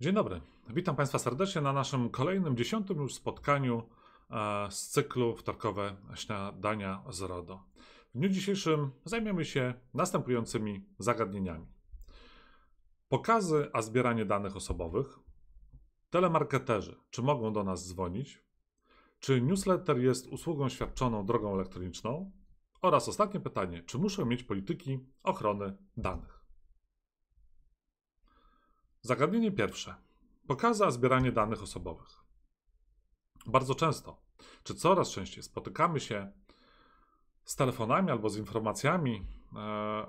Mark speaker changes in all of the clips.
Speaker 1: Dzień dobry. Witam Państwa serdecznie na naszym kolejnym, dziesiątym już spotkaniu e, z cyklu Wtorkowe Śniadania z RODO. W dniu dzisiejszym zajmiemy się następującymi zagadnieniami. Pokazy, a zbieranie danych osobowych. Telemarketerzy, czy mogą do nas dzwonić? Czy newsletter jest usługą świadczoną drogą elektroniczną? Oraz ostatnie pytanie, czy muszę mieć polityki ochrony danych? Zagadnienie pierwsze. Pokaza zbieranie danych osobowych. Bardzo często, czy coraz częściej spotykamy się z telefonami albo z informacjami e,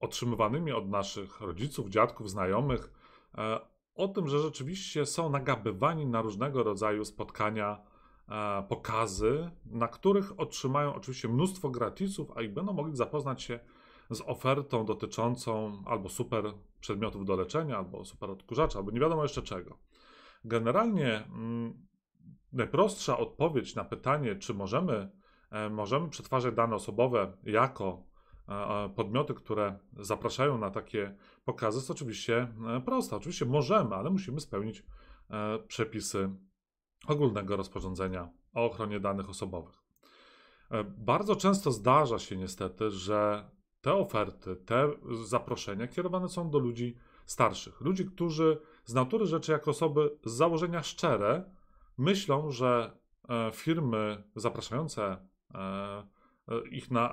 Speaker 1: otrzymywanymi od naszych rodziców, dziadków, znajomych e, o tym, że rzeczywiście są nagabywani na różnego rodzaju spotkania, e, pokazy, na których otrzymają oczywiście mnóstwo gratisów, a ich będą mogli zapoznać się z ofertą dotyczącą albo super przedmiotów do leczenia, albo super odkurzacza, albo nie wiadomo jeszcze czego. Generalnie mm, najprostsza odpowiedź na pytanie, czy możemy, e, możemy przetwarzać dane osobowe jako e, e, podmioty, które zapraszają na takie pokazy, jest oczywiście e, prosta. Oczywiście możemy, ale musimy spełnić przepisy ogólnego rozporządzenia o ochronie danych osobowych. Bardzo często zdarza się niestety, że te oferty, te zaproszenia kierowane są do ludzi starszych. Ludzi, którzy z natury rzeczy, jako osoby z założenia szczere, myślą, że e, firmy zapraszające e, e, ich na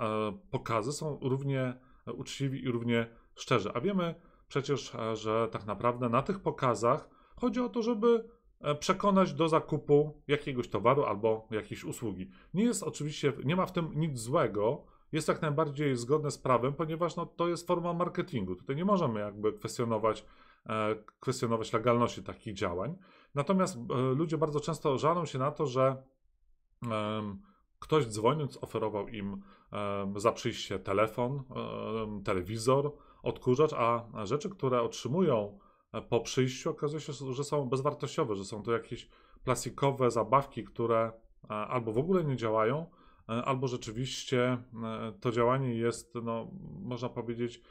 Speaker 1: pokazy są równie uczciwi i równie szczerzy. A wiemy przecież, że tak naprawdę na tych pokazach chodzi o to, żeby przekonać do zakupu jakiegoś towaru albo jakiejś usługi. Nie jest oczywiście, nie ma w tym nic złego, jest jak najbardziej zgodne z prawem, ponieważ no, to jest forma marketingu. Tutaj nie możemy jakby kwestionować, e, kwestionować legalności takich działań. Natomiast e, ludzie bardzo często żalą się na to, że e, ktoś dzwoniąc oferował im za przyjście telefon, telewizor, odkurzacz, a rzeczy, które otrzymują e, po przyjściu okazuje się, że są bezwartościowe, że są to jakieś plastikowe zabawki, które e, albo w ogóle nie działają, E, albo rzeczywiście e, to działanie jest, no, można powiedzieć,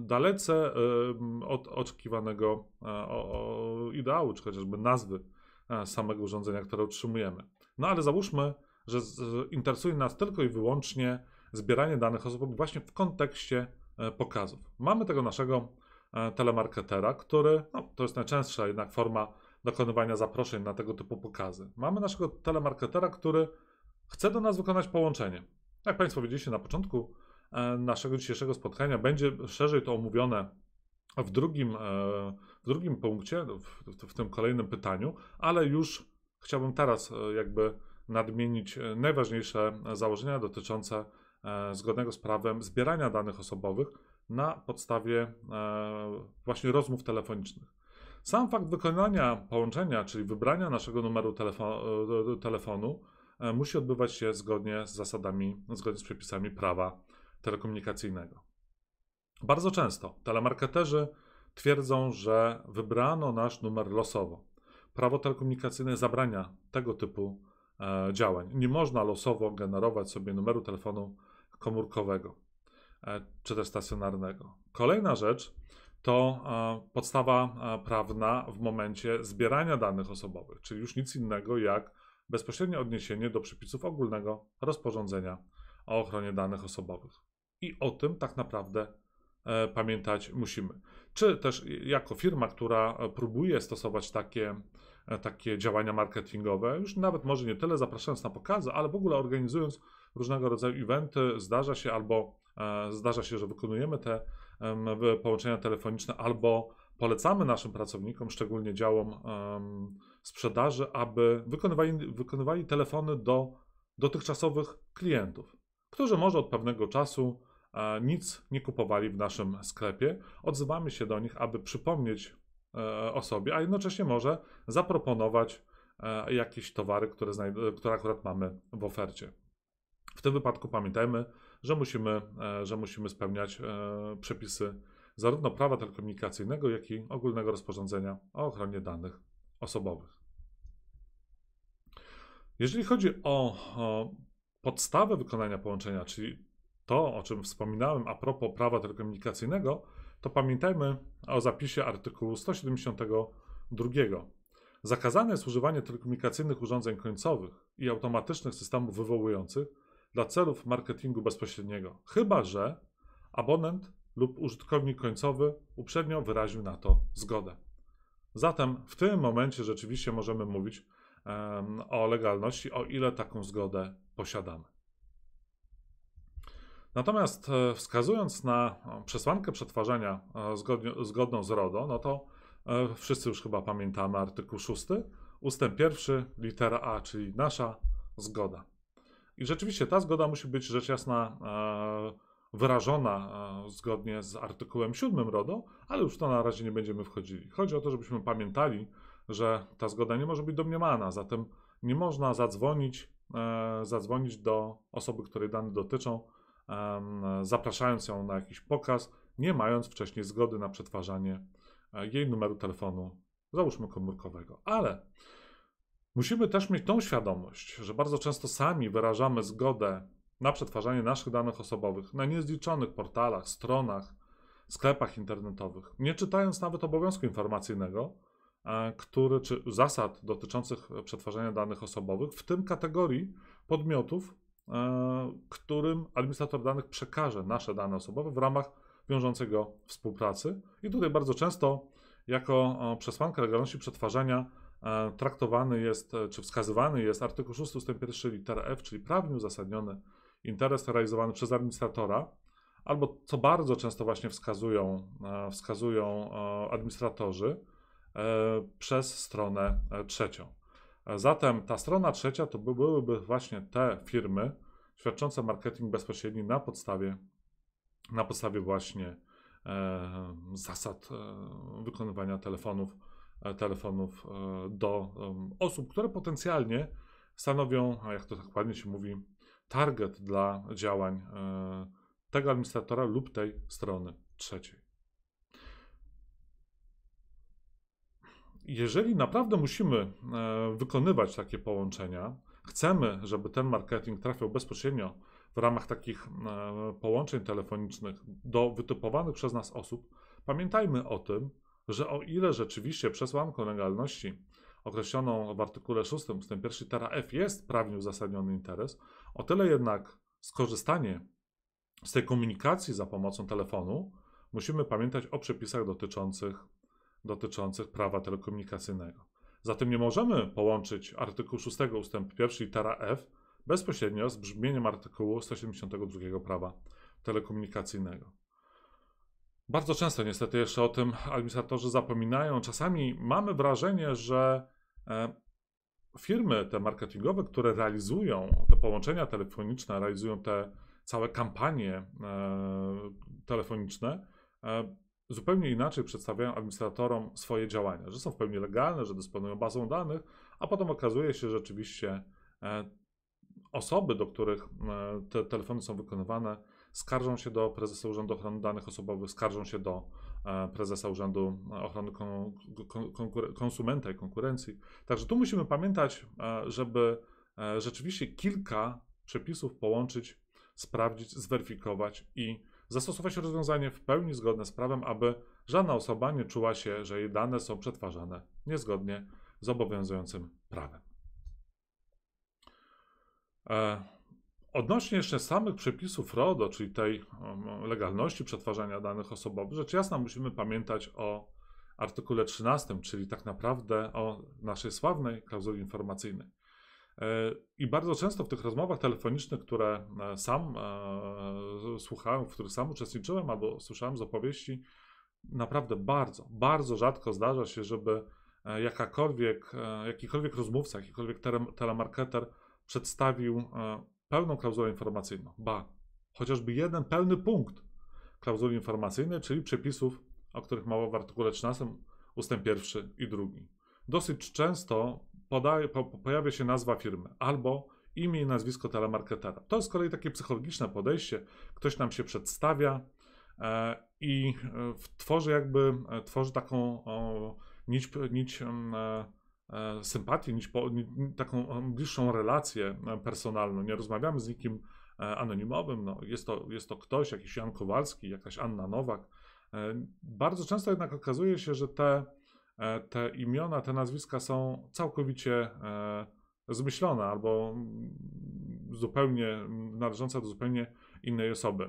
Speaker 1: dalece e, od oczekiwanego ideału, czy chociażby nazwy samego urządzenia, które utrzymujemy. No ale załóżmy, że interesuje nas tylko i wyłącznie zbieranie danych osobowych właśnie w kontekście pokazów. Mamy tego naszego telemarketera, który, no, to jest najczęstsza jednak forma dokonywania zaproszeń na tego typu pokazy. Mamy naszego telemarketera, który chce do nas wykonać połączenie. Jak Państwo widzieliście na początku e, naszego dzisiejszego spotkania, będzie szerzej to omówione w drugim, e, w drugim punkcie, w, w tym kolejnym pytaniu, ale już chciałbym teraz e, jakby nadmienić najważniejsze założenia dotyczące zgodnego z prawem zbierania danych osobowych na podstawie właśnie rozmów telefonicznych. Sam fakt wykonania połączenia, czyli wybrania naszego numeru telefonu E, musi odbywać się zgodnie z zasadami, zgodnie z przepisami prawa telekomunikacyjnego. Bardzo często telemarketerzy twierdzą, że wybrano nasz numer losowo. Prawo telekomunikacyjne zabrania tego typu e, działań. Nie można losowo generować sobie numeru telefonu komórkowego e, czy też stacjonarnego. Kolejna rzecz to e, podstawa e, prawna w momencie zbierania danych osobowych, czyli już nic innego jak bezpośrednie odniesienie do przepisów ogólnego rozporządzenia o ochronie danych osobowych. I o tym tak naprawdę e, pamiętać musimy. Czy też jako firma, która e, próbuje stosować takie, e, takie działania marketingowe, już nawet może nie tyle zapraszając na pokazy, ale w ogóle organizując różnego rodzaju eventy, zdarza się albo e, zdarza się, że wykonujemy te połączenia telefoniczne, albo polecamy naszym pracownikom, szczególnie działom sprzedaży, aby wykonywali, wykonywali telefony do dotychczasowych klientów, którzy może od pewnego czasu e, nic nie kupowali w naszym sklepie. Odzywamy się do nich, aby przypomnieć e, o sobie, a jednocześnie może zaproponować e, jakieś towary, które, które akurat mamy w ofercie. W tym wypadku pamiętajmy, że musimy, że musimy spełniać przepisy zarówno prawa telekomunikacyjnego, jak i ogólnego rozporządzenia o ochronie danych osobowych. Jeżeli chodzi o, o podstawę wykonania połączenia, czyli to, o czym wspominałem a propos prawa telekomunikacyjnego, to pamiętajmy o zapisie artykułu 172. Zakazane jest używanie telekomunikacyjnych urządzeń końcowych i automatycznych systemów wywołujących dla celów marketingu bezpośredniego, chyba że abonent lub użytkownik końcowy uprzednio wyraził na to zgodę. Zatem w tym momencie rzeczywiście możemy mówić um, o legalności, o ile taką zgodę posiadamy. Natomiast e, wskazując na przesłankę przetwarzania e, zgodnie, zgodną z RODO, no to e, wszyscy już chyba pamiętamy artykuł 6, ustęp pierwszy, litera A, czyli nasza zgoda. I rzeczywiście ta zgoda musi być rzecz jasna e, wyrażona e, zgodnie z artykułem 7 RODO, ale już to na razie nie będziemy wchodzili. Chodzi o to, żebyśmy pamiętali, że ta zgoda nie może być domniemana, zatem nie można zadzwonić, e, zadzwonić do osoby, której dane dotyczą, zapraszając ją na jakiś pokaz, nie mając wcześniej zgody na przetwarzanie e, jej numeru telefonu, załóżmy komórkowego. Ale musimy też mieć tą świadomość, że bardzo często sami wyrażamy zgodę na przetwarzanie naszych danych osobowych na niezliczonych portalach, stronach, sklepach internetowych, nie czytając nawet obowiązku informacyjnego, e, który, czy zasad dotyczących przetwarzania danych osobowych, w tym kategorii podmiotów, e, którym administrator danych przekaże nasze dane osobowe w ramach wiążącego współpracy. I tutaj bardzo często jako przesłanka legalności przetwarzania e, traktowany jest, czy wskazywany jest artykuł 6 ust. 1 litera F, czyli prawnie uzasadniony interes realizowany przez administratora, albo co bardzo często właśnie wskazują, e, wskazują e, administratorzy, e, przez stronę trzecią. Zatem ta strona trzecia to byłyby właśnie te firmy świadczące marketing bezpośredni na podstawie, na podstawie właśnie zasad wykonywania telefonów, telefonów do osób, które potencjalnie stanowią, jak to tak ładnie się mówi, target dla działań e, tego administratora lub tej strony trzeciej. Jeżeli naprawdę musimy e, wykonywać takie połączenia, chcemy, żeby ten marketing trafiał bezpośrednio w ramach takich e, połączeń telefonicznych do wytypowanych przez nas osób, pamiętajmy o tym, że o ile rzeczywiście przesłanką legalności określoną w artykule 6 ust. 1 tera F jest prawnie uzasadniony interes, o tyle jednak skorzystanie z tej komunikacji za pomocą telefonu musimy pamiętać o przepisach dotyczących, dotyczących prawa telekomunikacyjnego. Zatem nie możemy połączyć artykułu 6 ust. 1 litera F bezpośrednio z brzmieniem artykułu 172 prawa telekomunikacyjnego. Bardzo często niestety jeszcze o tym administratorzy zapominają. Czasami mamy wrażenie, że e, firmy te marketingowe, które realizują te połączenia telefoniczne, realizują te całe kampanie e, telefoniczne, e, zupełnie inaczej przedstawiają administratorom swoje działania, że są w pełni legalne, że dysponują bazą danych, a potem okazuje się że rzeczywiście e, osoby, do których e, te telefony są wykonywane, skarżą się do prezesa Urzędu Ochrony Danych Osobowych, skarżą się do prezesa Urzędu Ochrony Konsumenta i Konkurencji. Także tu musimy pamiętać, e, żeby e, rzeczywiście kilka przepisów połączyć, sprawdzić, zweryfikować i zastosować rozwiązanie w pełni zgodne z prawem, aby żadna osoba nie czuła się, że jej dane są przetwarzane niezgodnie z obowiązującym prawem. E, Odnośnie jeszcze samych przepisów RODO, czyli tej um, legalności przetwarzania danych osobowych, rzecz jasna musimy pamiętać o artykule 13, czyli tak naprawdę o naszej sławnej klauzuli informacyjnej. E, I bardzo często w tych rozmowach telefonicznych, które e, sam e, słuchałem, w których sam uczestniczyłem albo słyszałem z opowieści, naprawdę bardzo, bardzo rzadko zdarza się, żeby jakakolwiek, jakikolwiek rozmówca, jakikolwiek telemarketer przedstawił pełną klauzulę informacyjną, ba, chociażby jeden pełny punkt klauzuli informacyjnej, czyli przepisów, o których mowa w artykule 13 ustęp pierwszy i drugi. Dosyć często podaje, po, pojawia się nazwa firmy albo imię i nazwisko telemarketera. To jest z kolei takie psychologiczne podejście. Ktoś nam się przedstawia e, i e, tworzy jakby, e, tworzy taką o, nić, nić e, E, sympatię, niż po, taką e, bliższą relację e, personalną. Nie rozmawiamy z nikim anonimowym. No, jest, to, jest to ktoś, jakiś Jan Kowalski, jakaś Anna Nowak. Bardzo często jednak okazuje się, że te, te imiona, te nazwiska są całkowicie zmyślone albo mm, zupełnie mm, należące do zupełnie innej osoby.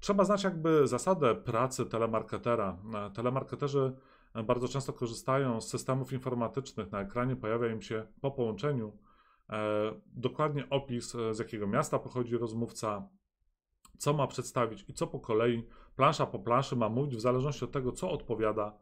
Speaker 1: Trzeba znać jakby zasadę pracy telemarketera. Telemarketerzy E, bardzo często korzystają z systemów informatycznych. Na ekranie pojawia im się po połączeniu e, dokładnie opis, e, z jakiego miasta pochodzi rozmówca, co ma przedstawić i co po kolei, plansza po planszy ma mówić, w zależności od tego, co odpowiada,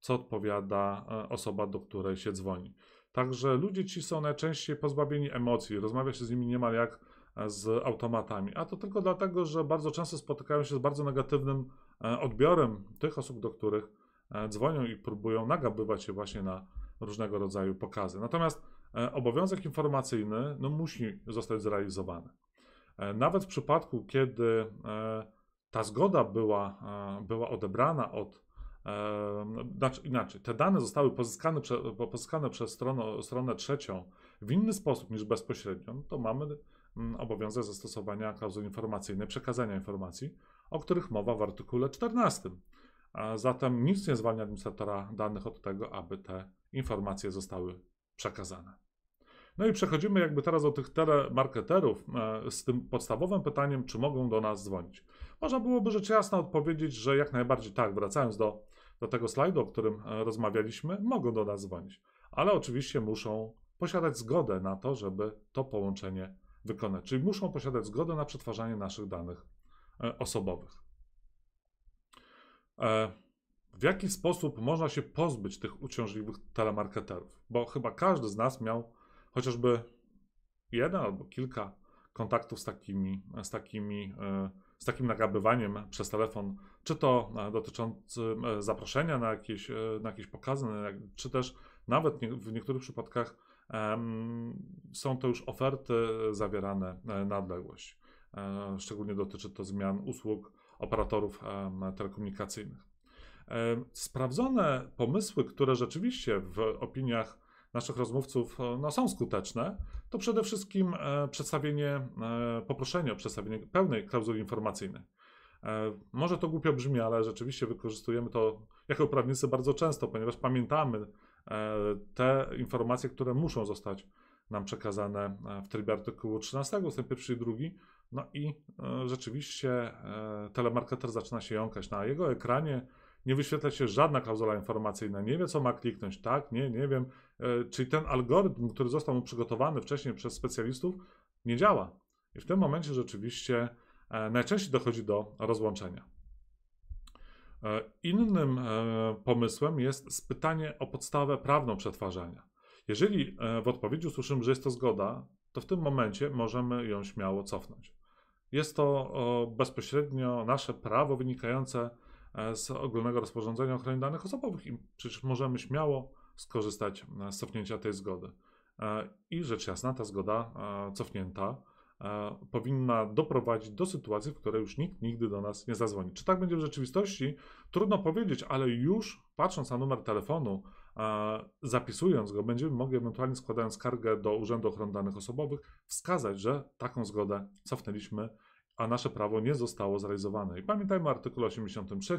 Speaker 1: co odpowiada osoba, do której się dzwoni. Także ludzie ci są najczęściej pozbawieni emocji, rozmawia się z nimi niemal jak z automatami, a to tylko dlatego, że bardzo często spotykają się z bardzo negatywnym odbiorem tych osób, do których E, dzwonią i próbują nagabywać się właśnie na różnego rodzaju pokazy. Natomiast e, obowiązek informacyjny no, musi zostać zrealizowany. E, nawet w przypadku, kiedy ta zgoda była, była odebrana od, znaczy inaczej, te dane zostały pozyskane, pozyskane przez stronę, stronę trzecią w inny sposób niż bezpośrednio, no to mamy mm, obowiązek zastosowania klauzuli informacyjnej, przekazania informacji, o których mowa w artykule 14 Zatem nic nie zwalnia administratora danych od tego, aby te informacje zostały przekazane. No i przechodzimy jakby teraz do tych telemarketerów e, z tym podstawowym pytaniem, czy mogą do nas dzwonić. Można byłoby rzecz jasna odpowiedzieć, że jak najbardziej tak, wracając do, do tego slajdu, o którym e, rozmawialiśmy, mogą do nas dzwonić, ale oczywiście muszą posiadać zgodę na to, żeby to połączenie wykonać, czyli muszą posiadać zgodę na przetwarzanie naszych danych e, osobowych. E, w jaki sposób można się pozbyć tych uciążliwych telemarketerów? Bo chyba każdy z nas miał chociażby jeden albo kilka kontaktów z takimi, z takimi e, z takim nagabywaniem przez telefon, czy to e, dotyczący zaproszenia na jakieś, na jakieś pokazy, czy też nawet w niektórych przypadkach są to już oferty zawierane na odległość. Szczególnie dotyczy to zmian usług operatorów telekomunikacyjnych. Sprawdzone pomysły, które rzeczywiście w opiniach naszych rozmówców e, no, są skuteczne, to przede wszystkim e, przedstawienie, e, poproszenie o przedstawienie pełnej klauzuli informacyjnej. Może to głupio brzmi, ale rzeczywiście wykorzystujemy to jako prawnicy bardzo często, ponieważ pamiętamy te informacje, które muszą zostać nam przekazane w trybie artykułu 13 ust. 1 i 2, no i e, rzeczywiście e, telemarketer zaczyna się jąkać. Na jego ekranie nie wyświetla się żadna klauzula informacyjna. Nie wie, co ma kliknąć. Tak, nie, nie wiem. E, czyli ten algorytm, który został mu przygotowany wcześniej przez specjalistów, nie działa. I w tym momencie rzeczywiście e, najczęściej dochodzi do rozłączenia. E, innym e, pomysłem jest spytanie o podstawę prawną przetwarzania. Jeżeli e, w odpowiedzi usłyszymy, że jest to zgoda, to w tym momencie możemy ją śmiało cofnąć. Jest to e, bezpośrednio nasze prawo wynikające e, z ogólnego rozporządzenia ochrony danych osobowych i przecież możemy śmiało skorzystać e, z cofnięcia tej zgody. I rzecz jasna, ta zgoda cofnięta powinna doprowadzić do sytuacji, w której już nikt nigdy do nas nie zadzwoni. Czy tak będzie w rzeczywistości? Trudno powiedzieć, ale już patrząc na numer telefonu zapisując go, będziemy mogli ewentualnie składając skargę do Urzędu Ochrony Danych Osobowych wskazać, że taką zgodę cofnęliśmy, a nasze prawo nie zostało zrealizowane. I pamiętajmy o artykule 83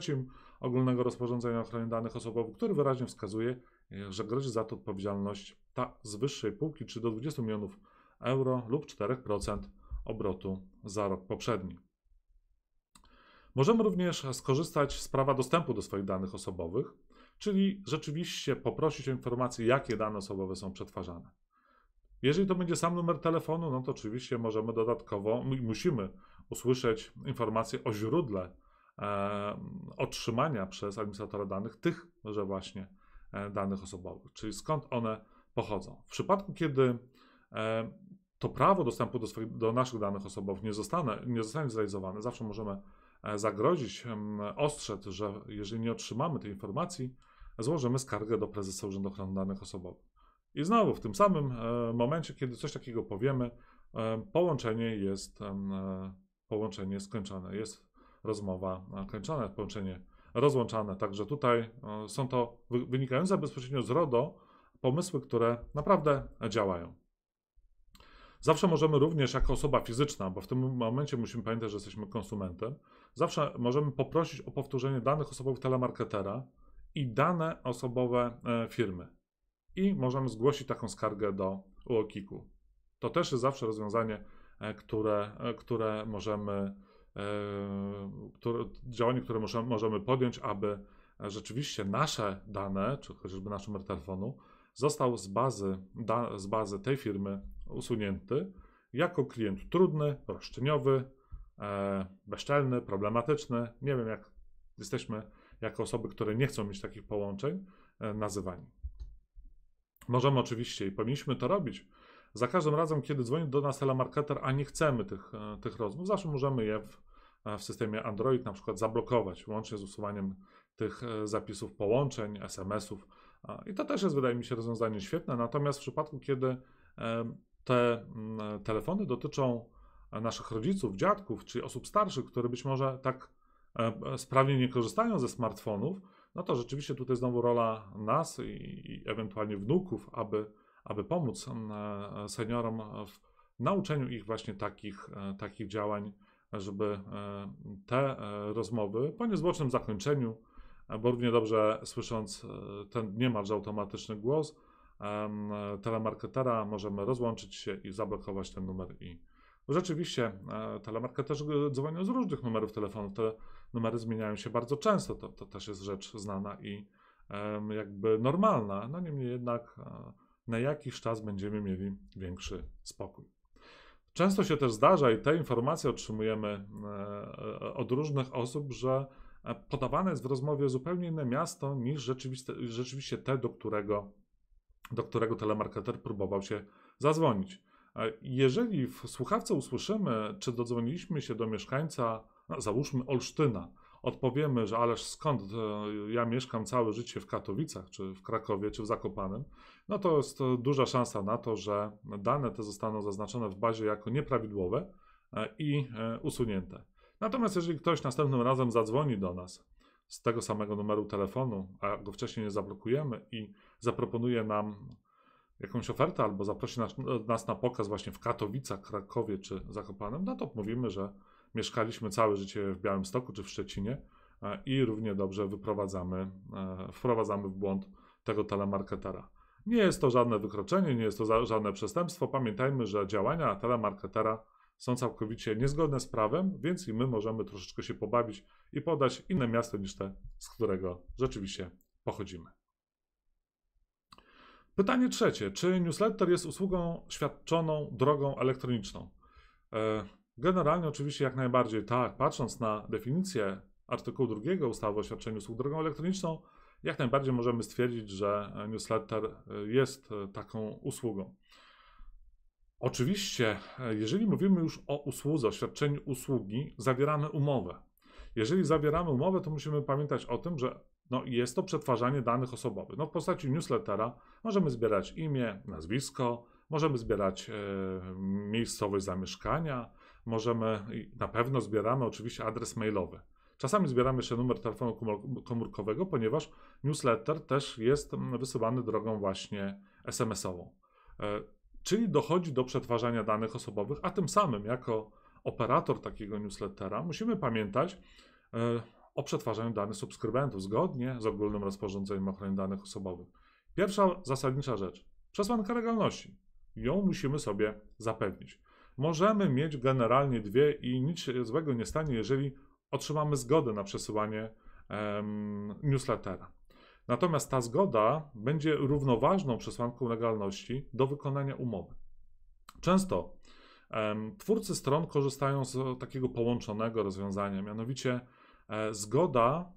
Speaker 1: Ogólnego Rozporządzenia o Ochronie Danych Osobowych, który wyraźnie wskazuje, że grozi za to odpowiedzialność ta z wyższej półki, czy do 20 milionów euro lub 4% obrotu za rok poprzedni. Możemy również skorzystać z prawa dostępu do swoich danych osobowych, czyli rzeczywiście poprosić o informację, jakie dane osobowe są przetwarzane. Jeżeli to będzie sam numer telefonu, no to oczywiście możemy dodatkowo, musimy usłyszeć informację o źródle e, otrzymania przez administratora danych tychże właśnie e, danych osobowych, czyli skąd one pochodzą. W przypadku, kiedy e, to prawo dostępu do, swoich, do, naszych danych osobowych nie, zostanie, nie zostanie zrealizowane, zawsze możemy e, zagrozić, ostrzec, że jeżeli nie otrzymamy tej informacji, złożymy skargę do prezesa Urzędu Ochrony Danych Osobowych. I znowu w tym samym e, momencie, kiedy coś takiego powiemy, e, połączenie jest e, połączenie skończone, jest rozmowa kończona, połączenie rozłączane. Także tutaj są to wynikające bezpośrednio z RODO pomysły, które naprawdę działają. Zawsze możemy również jako osoba fizyczna, bo w tym momencie musimy pamiętać, że jesteśmy konsumentem, zawsze możemy poprosić o powtórzenie danych osobowych telemarketera, i dane osobowe e, firmy. I możemy zgłosić taką skargę do UOKiK-u. To też jest zawsze rozwiązanie, e, które, e, które możemy, które, działanie, które możemy, podjąć, aby rzeczywiście nasze dane, czy chociażby nasz numer telefonu, został z bazy, da, z bazy tej firmy usunięty jako klient trudny, roszczeniowy, bezczelny, problematyczny. Nie wiem, jak jesteśmy jako osoby, które nie chcą mieć takich połączeń, e, nazywani. Możemy oczywiście i powinniśmy to robić. Za każdym razem, kiedy dzwoni do nas telemarketer, a nie chcemy tych, e, tych rozmów, zawsze możemy je w, e, w systemie Android na przykład zablokować, łącznie z usuwaniem tych zapisów połączeń, SMS-ów. I to też jest, wydaje mi się, rozwiązanie świetne. Natomiast w przypadku, kiedy te mm, telefony dotyczą naszych rodziców, dziadków, czy osób starszych, które być może tak E, e, sprawnie nie korzystają ze smartfonów, no to rzeczywiście tutaj znowu rola nas i, i ewentualnie wnuków, aby, aby pomóc e, seniorom w nauczeniu ich właśnie takich, takich działań, żeby te rozmowy po niezwłocznym zakończeniu, bo równie dobrze słysząc ten niemalże automatyczny głos telemarketera, możemy rozłączyć się i zablokować ten numer i, Rzeczywiście e, telemarketerzy dzwonią z różnych numerów telefonów. Te numery zmieniają się bardzo często. To, to też jest rzecz znana i jakby normalna. No niemniej jednak e, na jakiś czas będziemy mieli większy spokój. Często się też zdarza i te informacje otrzymujemy e, od różnych osób, że podawane jest w rozmowie zupełnie inne miasto niż rzeczywiście, rzeczywiście te, do którego, do którego telemarketer próbował się zadzwonić. Jeżeli w słuchawce usłyszymy, czy dodzwoniliśmy się do mieszkańca, no, załóżmy Olsztyna, odpowiemy, że ależ skąd e, ja mieszkam całe życie w Katowicach, czy w Krakowie, czy w Zakopanem, no to jest duża szansa na to, że dane te zostaną zaznaczone w bazie jako nieprawidłowe e, i e, usunięte. Natomiast jeżeli ktoś następnym razem zadzwoni do nas z tego samego numeru telefonu, a go wcześniej nie zablokujemy i zaproponuje nam jakąś ofertę albo zaprosi nas, nas, na pokaz właśnie w Katowicach, Krakowie czy Zakopanem, no to mówimy, że mieszkaliśmy całe życie w Białymstoku czy w Szczecinie e, i równie dobrze wyprowadzamy, e, wprowadzamy w błąd tego telemarketera. Nie jest to żadne wykroczenie, nie jest to żadne przestępstwo. Pamiętajmy, że działania telemarketera są całkowicie niezgodne z prawem, więc i my możemy troszeczkę się pobawić i podać inne miasto niż te, z którego rzeczywiście pochodzimy. Pytanie trzecie. Czy newsletter jest usługą świadczoną drogą elektroniczną? E, generalnie oczywiście jak najbardziej tak. Patrząc na definicję artykułu drugiego ustawy o świadczeniu usług drogą elektroniczną, jak najbardziej możemy stwierdzić, że newsletter e, jest e, taką usługą. Oczywiście, jeżeli mówimy już o usłudze, o świadczeniu usługi, zawieramy umowę. Jeżeli zawieramy umowę, to musimy pamiętać o tym, że no jest to przetwarzanie danych osobowych. No w postaci newslettera możemy zbierać imię, nazwisko, możemy zbierać e, miejscowość zamieszkania, możemy, na pewno zbieramy oczywiście adres mailowy. Czasami zbieramy jeszcze numer telefonu komórkowego, ponieważ newsletter też jest mm, wysyłany drogą właśnie SMS-ową. E, czyli dochodzi do przetwarzania danych osobowych, a tym samym jako operator takiego newslettera musimy pamiętać, e, o przetwarzaniu danych subskrybentów zgodnie z ogólnym rozporządzeniem ochrony danych osobowych. Pierwsza zasadnicza rzecz przesłanka legalności. Ją musimy sobie zapewnić. Możemy mieć generalnie dwie i nic złego nie stanie, jeżeli otrzymamy zgodę na przesyłanie newslettera. Natomiast ta zgoda będzie równoważną przesłanką legalności do wykonania umowy. Często twórcy stron korzystają z takiego połączonego rozwiązania, mianowicie E, zgoda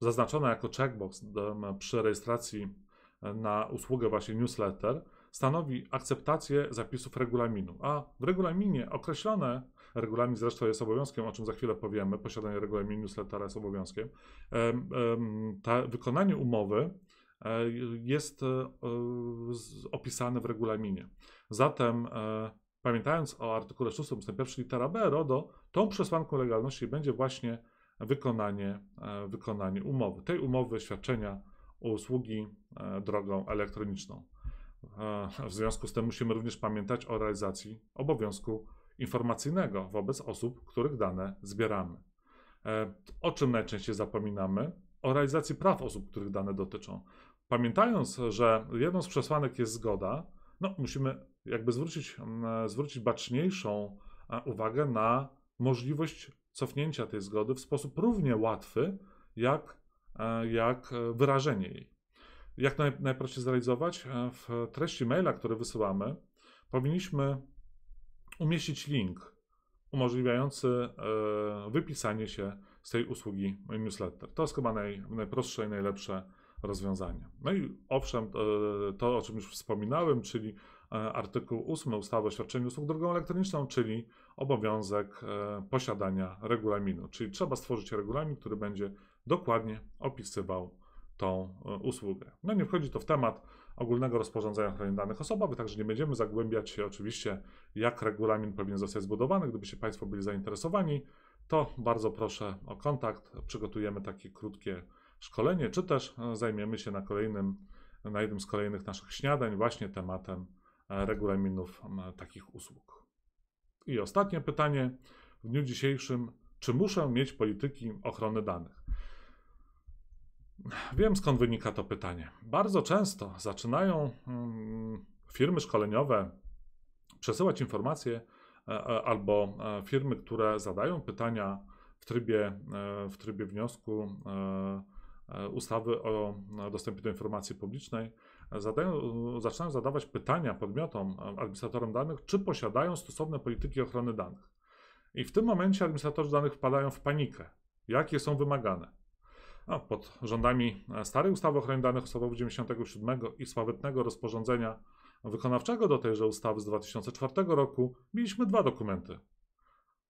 Speaker 1: zaznaczona jako checkbox e, przy rejestracji e, na usługę właśnie newsletter stanowi akceptację zapisów regulaminu, a w regulaminie określone, regulamin zresztą jest obowiązkiem, o czym za chwilę powiemy, posiadanie regulaminu newslettera jest obowiązkiem, wykonanie umowy jest opisane w regulaminie. Zatem pamiętając o artykule 6 ust. 1 litera b RODO, tą przesłanką legalności będzie właśnie wykonanie, e, wykonanie umowy, tej umowy świadczenia usługi e, drogą elektroniczną. E, w związku z tym musimy również pamiętać o realizacji obowiązku informacyjnego wobec osób, których dane zbieramy. O czym najczęściej zapominamy? O realizacji praw osób, których dane dotyczą. Pamiętając, że jedną z przesłanek jest zgoda, no, musimy jakby zwrócić, mm, zwrócić baczniejszą uwagę na możliwość cofnięcia tej zgody w sposób równie łatwy, jak, e, jak e, wyrażenie jej. Jak naj, najprościej zrealizować? E, w treści maila, który wysyłamy, powinniśmy umieścić link umożliwiający wypisanie się z tej usługi newsletter. To jest chyba naj, najprostsze i najlepsze rozwiązanie. No i owszem, to o czym już wspominałem, czyli E, artykuł 8 ustawy o świadczeniu usług drogą elektroniczną, czyli obowiązek e, posiadania regulaminu. Czyli trzeba stworzyć regulamin, który będzie dokładnie opisywał tą e, usługę. No nie wchodzi to w temat ogólnego rozporządzenia ochrony danych osobowych, także nie będziemy zagłębiać się oczywiście, jak regulamin powinien zostać zbudowany. Gdybyście Państwo byli zainteresowani, to bardzo proszę o kontakt. Przygotujemy takie krótkie szkolenie, czy też zajmiemy się na kolejnym, na jednym z kolejnych naszych śniadań właśnie tematem E, regulaminów e, takich usług. I ostatnie pytanie w dniu dzisiejszym: czy muszę mieć polityki ochrony danych? Wiem skąd wynika to pytanie. Bardzo często zaczynają mm, firmy szkoleniowe przesyłać informacje e, albo firmy, które zadają pytania w trybie, w trybie wniosku ustawy o dostępie do informacji publicznej, zadają, zaczynają zadawać pytania podmiotom, e, administratorom danych, czy posiadają stosowne polityki ochrony danych. I w tym momencie administratorzy danych wpadają w panikę. Jakie są wymagane? A pod rządami e, starej ustawy o ochronie danych osobowych 97 i sławetnego rozporządzenia wykonawczego do tejże ustawy z 2004 roku mieliśmy dwa dokumenty.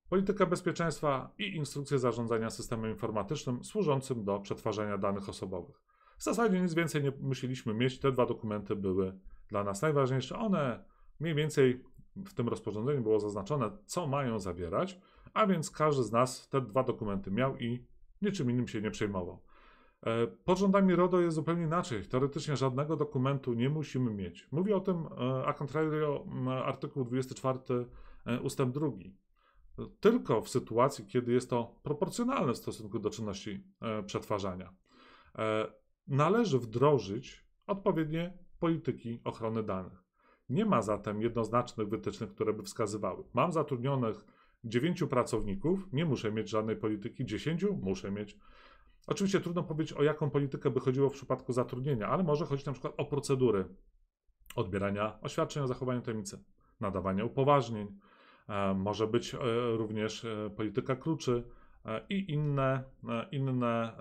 Speaker 1: Politykę bezpieczeństwa i instrukcję zarządzania systemem informatycznym służącym do przetwarzania danych osobowych. W zasadzie nic więcej nie musieliśmy mieć. Te dwa dokumenty były dla nas najważniejsze. One mniej więcej w tym rozporządzeniu było zaznaczone, co mają zawierać, a więc każdy z nas te dwa dokumenty miał i niczym innym się nie przejmował. E, pod rządami RODO jest zupełnie inaczej. Teoretycznie żadnego dokumentu nie musimy mieć. Mówi o tym e, a contrario artykuł 24 ustęp 2. Tylko w sytuacji, kiedy jest to proporcjonalne w stosunku do czynności e, przetwarzania należy wdrożyć odpowiednie polityki ochrony danych. Nie ma zatem jednoznacznych wytycznych, które by wskazywały. Mam zatrudnionych 9 pracowników, nie muszę mieć żadnej polityki, 10 muszę mieć. Oczywiście trudno powiedzieć, o jaką politykę by chodziło w przypadku zatrudnienia, ale może chodzić na przykład o procedury odbierania oświadczeń o zachowaniu tajemnicy, nadawania upoważnień, e, może być e, również e, polityka kluczy i inne, inne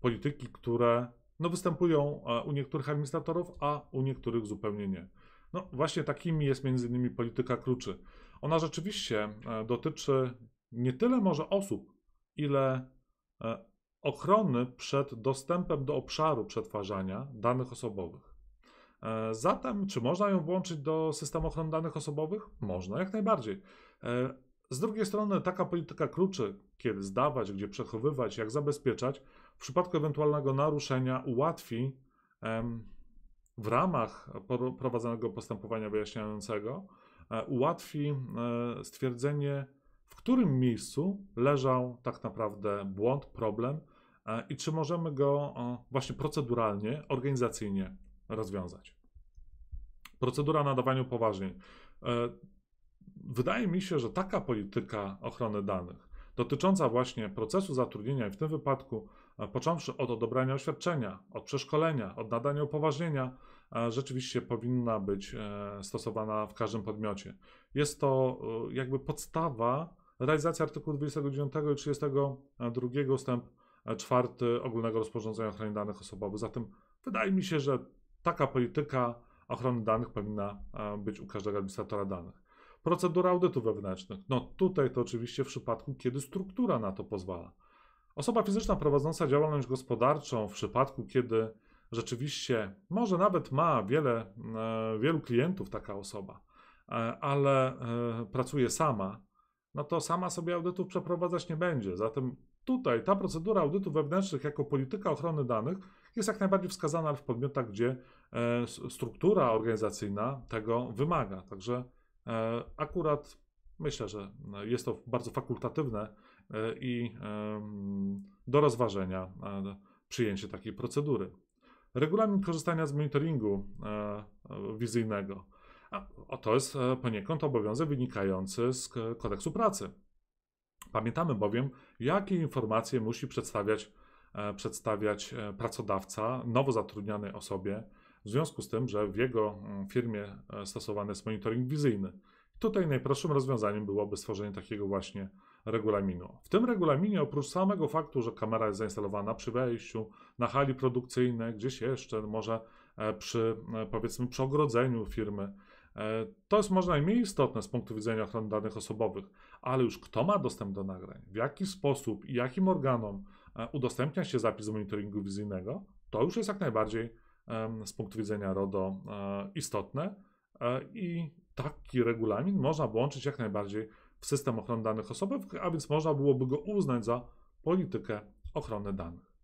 Speaker 1: polityki, które no występują u niektórych administratorów, a u niektórych zupełnie nie. No właśnie takimi jest między innymi polityka kluczy. Ona rzeczywiście e, dotyczy nie tyle może osób, ile e, ochrony przed dostępem do obszaru przetwarzania danych osobowych. E, zatem, czy można ją włączyć do systemu ochrony danych osobowych? Można, jak najbardziej. Z drugiej strony, taka polityka kluczy, kiedy zdawać, gdzie przechowywać, jak zabezpieczać, w przypadku ewentualnego naruszenia ułatwi w ramach prowadzonego postępowania wyjaśniającego e, ułatwi e, stwierdzenie, w którym miejscu leżał tak naprawdę błąd, problem e, i czy możemy go właśnie proceduralnie, organizacyjnie rozwiązać. Procedura nadawania poważnień. Wydaje mi się, że taka polityka ochrony danych dotycząca właśnie procesu zatrudnienia i w tym wypadku począwszy od odebrania oświadczenia, od przeszkolenia, od nadania upoważnienia, rzeczywiście powinna być e, stosowana w każdym podmiocie. Jest to e, jakby podstawa realizacji artykułu 29 i 32 ustęp 4 e, Ogólnego Rozporządzenia Ochrony Danych Osobowych. Zatem wydaje mi się, że taka polityka ochrony danych powinna być u każdego administratora danych. Procedura audytu wewnętrznych. No tutaj to oczywiście w przypadku, kiedy struktura na to pozwala. Osoba fizyczna prowadząca działalność gospodarczą w przypadku, kiedy rzeczywiście może nawet ma wiele, e, wielu klientów taka osoba, e, ale e, pracuje sama, no to sama sobie audytów przeprowadzać nie będzie. Zatem tutaj ta procedura audytów wewnętrznych jako polityka ochrony danych jest jak najbardziej wskazana w podmiotach, gdzie struktura organizacyjna tego wymaga. Także akurat myślę, że jest to bardzo fakultatywne E, i do rozważenia e, przyjęcie takiej procedury. Regulamin korzystania z monitoringu e, wizyjnego. A to jest poniekąd obowiązek wynikający z kodeksu pracy. Pamiętamy bowiem, jakie informacje musi przedstawiać, przedstawiać pracodawca nowo zatrudnianej osobie, w związku z tym, że w jego firmie stosowany jest monitoring wizyjny. Tutaj najprostszym rozwiązaniem byłoby stworzenie takiego właśnie regulaminu. W tym regulaminie, oprócz samego faktu, że kamera jest zainstalowana przy wejściu, na hali produkcyjnej, gdzieś jeszcze, może e, przy, e, powiedzmy, przy ogrodzeniu firmy, e, to jest może najmniej istotne z punktu widzenia ochrony danych osobowych, ale już kto ma dostęp do nagrań, w jaki sposób i jakim organom udostępnia się zapis monitoringu wizyjnego, to już jest jak najbardziej z punktu widzenia RODO istotne i taki regulamin można włączyć jak najbardziej w system ochrony danych osobowych, a więc można byłoby go uznać za politykę ochrony danych.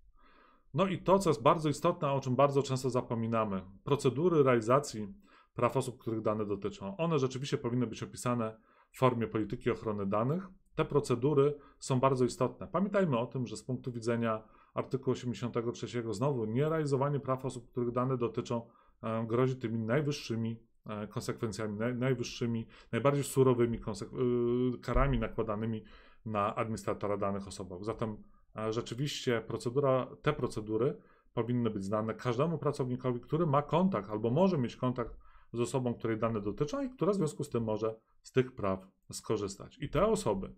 Speaker 1: No i to, co jest bardzo istotne, o czym bardzo często zapominamy, procedury realizacji praw osób, których dane dotyczą. One rzeczywiście powinny być opisane w formie polityki ochrony danych. Te procedury są bardzo istotne. Pamiętajmy o tym, że z punktu widzenia artykułu 83 znowu nierealizowanie praw osób, których dane dotyczą, e, grozi tymi najwyższymi E, konsekwencjami, najwyższymi, najbardziej surowymi y, karami nakładanymi na administratora danych osobowych. Zatem e, rzeczywiście procedura, te procedury powinny być znane każdemu pracownikowi, który ma kontakt albo może mieć kontakt z osobą, której dane dotyczą i która w związku z tym może z tych praw skorzystać. I te osoby,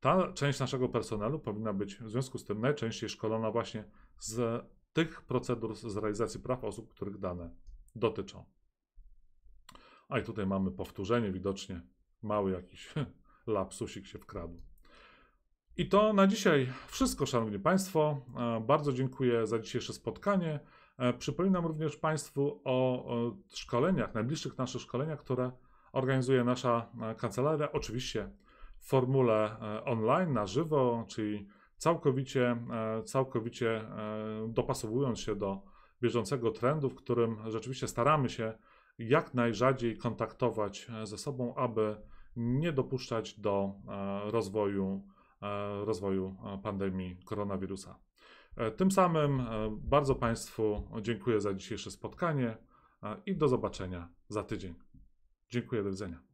Speaker 1: ta część naszego personelu powinna być w związku z tym najczęściej szkolona właśnie z tych procedur z realizacji praw osób, których dane dotyczą. A i tutaj mamy powtórzenie, widocznie mały jakiś lapsusik się wkradł. I to na dzisiaj wszystko, Szanowni Państwo. E, bardzo dziękuję za dzisiejsze spotkanie. E, przypominam również Państwu o szkoleniach, najbliższych naszych szkoleniach, które organizuje nasza e, kancelaria. Oczywiście w formule online, na żywo, czyli całkowicie, całkowicie dopasowując się do bieżącego trendu, w którym rzeczywiście staramy się jak najrzadziej kontaktować e, ze sobą, aby nie dopuszczać do e, rozwoju, e, rozwoju pandemii koronawirusa. Tym samym bardzo Państwu dziękuję za dzisiejsze spotkanie i do zobaczenia za tydzień. Dziękuję, do widzenia.